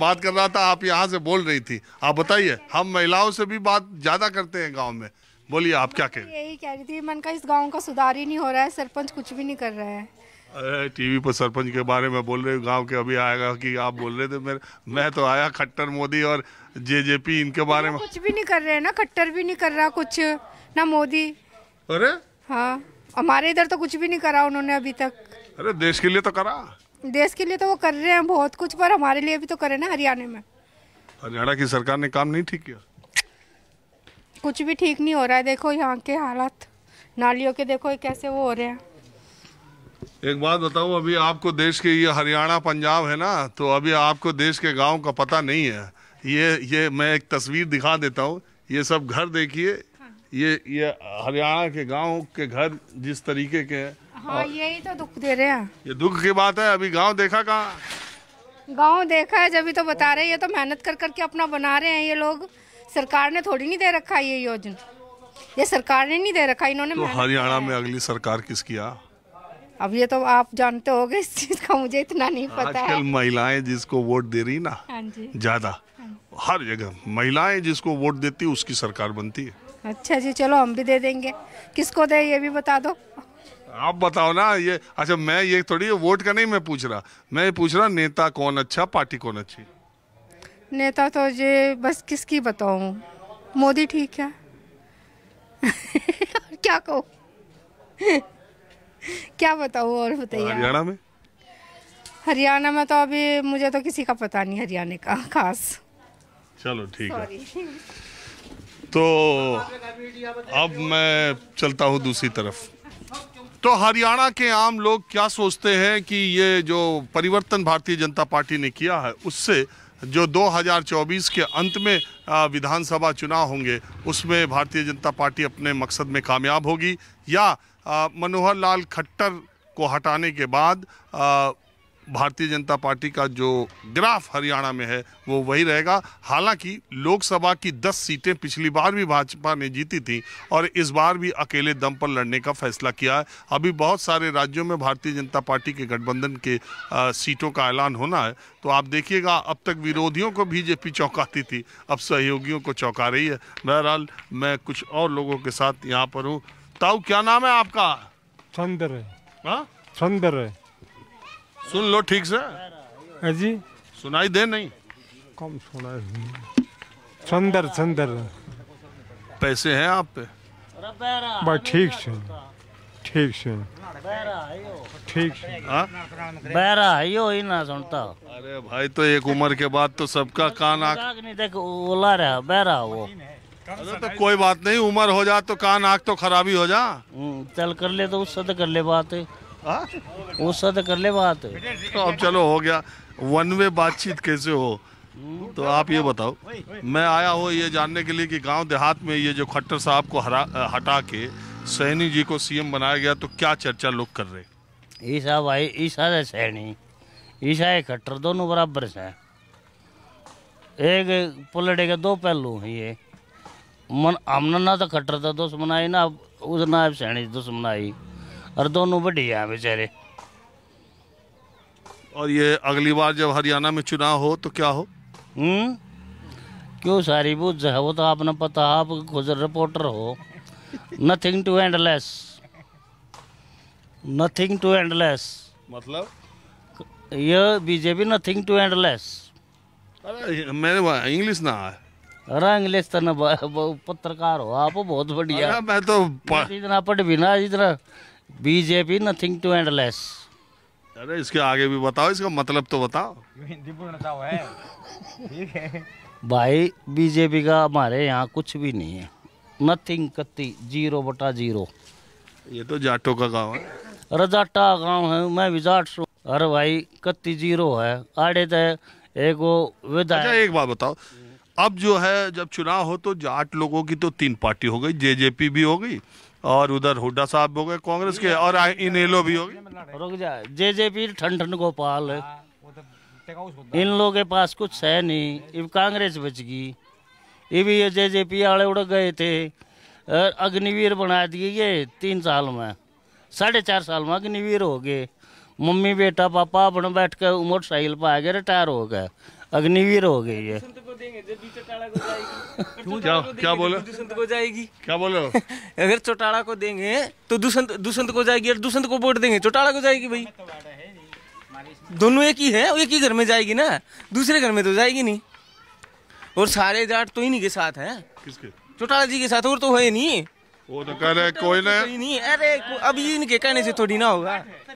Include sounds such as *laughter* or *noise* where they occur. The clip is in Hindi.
बात कर रहा था आप यहाँ से बोल रही थी आप बताइए हम महिलाओं से भी बात ज़्यादा करते हैं गाँव में बोलिए आप क्या कह रहे यही कह रही थी मन का इस गाँव का सुधार ही नहीं हो रहा है सरपंच कुछ भी नहीं कर रहे हैं अरे टीवी पर सरपंच के बारे में बोल रहे हो गांव के अभी आएगा कि आप बोल रहे थे मेरे मैं तो आया खट्टर मोदी और जेजेपी इनके बारे में कुछ भी नहीं कर रहे हैं ना खट्टर भी नहीं कर रहा कुछ ना मोदी अरे हाँ हमारे इधर तो कुछ भी नहीं करा उन्होंने अभी तक अरे देश के लिए तो करा देश के लिए तो वो कर रहे हैं बहुत कुछ पर हमारे लिए भी तो करे ना हरियाणा में हरियाणा की सरकार ने काम नहीं ठीक किया कुछ भी ठीक नहीं हो रहा है देखो यहाँ के हालात नालियों के देखो कैसे वो हो रहे हैं एक बात बताओ अभी आपको देश के ये हरियाणा पंजाब है ना तो अभी आपको देश के गाँव का पता नहीं है ये ये मैं एक तस्वीर दिखा देता हूँ ये सब घर देखिए हाँ। ये ये हरियाणा के गाँव के घर जिस तरीके के हैं हाँ यही तो दुख दे रहे हैं ये दुख की बात है अभी गांव देखा कहाँ गांव देखा है जब तो बता रहे हैं ये तो मेहनत कर करके अपना बना रहे हैं ये लोग सरकार ने थोड़ी नहीं दे रखा है ये योजना ये सरकार ने नहीं दे रखा इन्होंने तो हरियाणा में अगली सरकार किस किया अब ये तो आप जानते हो इस चीज का मुझे इतना नहीं पता आजकल महिलाएं जिसको वोट दे रही ना हाँ ज्यादा हाँ हर जगह महिलाएं जिसको वोट देती उसकी सरकार बनती है अच्छा जी चलो हम भी दे देंगे किसको दे ये भी बता दो आप बताओ ना ये अच्छा मैं ये थोड़ी वोट का नहीं मैं पूछ रहा मैं ये पूछ रहा नेता कौन अच्छा पार्टी कौन अच्छी नेता तो ये बस किसकी बताऊं मोदी ठीक है *laughs* क्या कहो क्या बताऊं और बताइए हरियाणा में हरियाणा में तो अभी मुझे तो किसी का पता नहीं हरियाणा का खास चलो ठीक है तो अब मैं चलता हूँ दूसरी तरफ तो हरियाणा के आम लोग क्या सोचते हैं कि ये जो परिवर्तन भारतीय जनता पार्टी ने किया है उससे जो 2024 के अंत में विधानसभा चुनाव होंगे उसमें भारतीय जनता पार्टी अपने मकसद में कामयाब होगी या मनोहर लाल खट्टर को हटाने के बाद भारतीय जनता पार्टी का जो ग्राफ हरियाणा में है वो वही रहेगा हालांकि लोकसभा की 10 सीटें पिछली बार भी भाजपा ने जीती थी और इस बार भी अकेले दम पर लड़ने का फैसला किया है अभी बहुत सारे राज्यों में भारतीय जनता पार्टी के गठबंधन के आ, सीटों का ऐलान होना है तो आप देखिएगा अब तक विरोधियों को बीजेपी चौंकाती थी अब सहयोगियों को चौंका रही है बहरहाल मैं कुछ और लोगों के साथ यहाँ पर हूँ ताऊ क्या नाम है आपका चंद्र है हाँ? चंद्र है सुन लो ठीक से है हाँ जी सुनाई दे नहीं कम सुनाई सुंदर सुंदर पैसे हैं आप पे बस ठीक से ठीक से ठीक से हाँ? बहरा है यो ही ना सुनता अरे भाई तो एक उम्र के बाद तो सबका कान आग नहीं देख ओला रहा बहरा वो अरे तो कोई बात नहीं उम्र हो जा तो कान आग तो खराबी हो जा हम्म, चल कर ले तो उससे तो कर ले बात है उससे तो कर ले बात तो अब चलो हो गया वन वे बातचीत कैसे हो तो आप ये बताओ मैं आया हूँ ये जानने के लिए कि गांव देहात में ये जो खट्टर साहब को हरा हटा के सैनी जी को सीएम बनाया गया तो क्या चर्चा लोग कर रहे ईसा भाई ईसा है सैनी ईसा है खट्टर दोनों बराबर से एक पलटे के दो पहलू हैं ये मन हमने ना तो खट्टर था दुश्मन आई ना उस ना सैनी दुश्मन आई और दोनों बढ़िया हैं बेचारे और ये अगली बार जब हरियाणा में चुनाव हो तो क्या हो हम्म क्यों सारी बुझ है वो तो आपने पता आप गुजर रिपोर्टर हो nothing to endless nothing to endless मतलब ये बीजेपी नथिंग टू एंडलेस मेरे इंग्लिश ना है अरे इंग्लिश तो ना पत्रकार हो आप बहुत बढ़िया मैं तो इतना पढ़ भी ना इतना BJP nothing to endless अरे इसके आगे भी बताओ इसका मतलब तो बताओ है ठीक है भाई बीजेपी का हमारे यहाँ कुछ भी नहीं है नथिंग कत्ती जीरो बटा जीरो ये तो जाटो का गांव है रजाटा गांव है मैं भी जाट सू अरे भाई कत्ती जीरो है आड़े तो एक वो विधायक अच्छा एक बात बताओ अब जो है जब चुनाव हो तो जाट लोगों की तो तीन पार्टी हो गई जेजेपी भी हो गई और उधर हुड्डा साहब हो गए कांग्रेस के और इनेलो भी हो गए रुक जाए जे जे पी ठन ठन गोपाल हाँ, तो इन लोगों के पास कुछ है नहीं इब कांग्रेस बच गई इब ये जे जे पी वाले उड़ गए थे अग्निवीर बना दिए ये तीन साल में साढ़े चार साल में अग्निवीर हो गए मम्मी बेटा पापा अपने बैठ के मोटरसाइकिल पर आ गए रिटायर हो गए अग्निवीर हो गई है क्यों जाओ क्या बोले दुष्यंत को जाएगी क्या बोले *laughs* अगर चौटाला को देंगे तो दुष्यंत दुष्यंत को जाएगी और दुष्यंत को वोट देंगे चौटाला को जाएगी भाई दोनों एक ही है एक ही घर में जाएगी ना दूसरे घर में तो जाएगी नहीं और सारे जाट तो इन्हीं के साथ है किसके चौटाला जी के साथ और तो है नहीं वो तो कह रहे तो कोई नहीं अरे अभी इनके कहने से थोड़ी ना होगा